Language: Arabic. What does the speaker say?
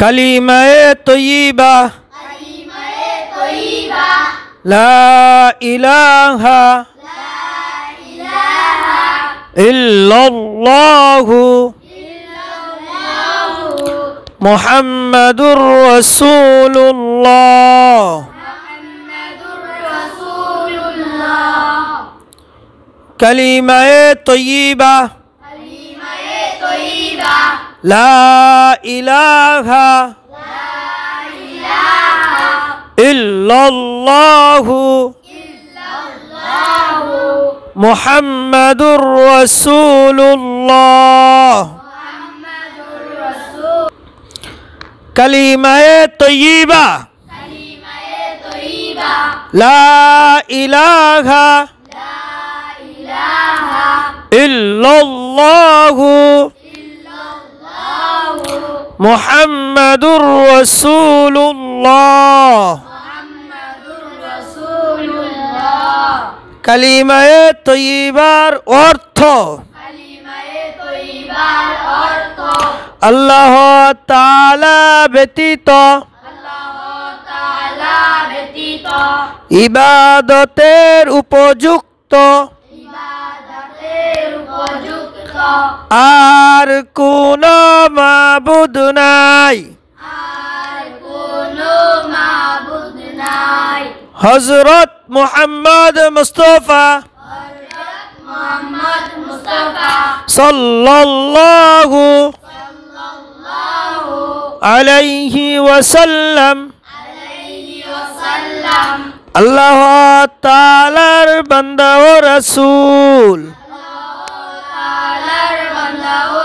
كلمة طيبة كلمة طيبة لا إله لا إله إلا الله محمد رسول الله محمد رسول الله كلمة طيبة لا إله إلا الله إلا الله محمد رسول الله كلمة طيبة لا إله إلا الله محمد رسول الله كلمة طيبة أرثو الله تعالى بتيتا الله تعالى بتيتا উপযুক্ত উপযুক্ত আর কোন মা معبود ناي حضرت محمد مصطفى محمد مصطفى صلى الله عليه وسلم الله تعالى بنده ورسول الله تعالى بنده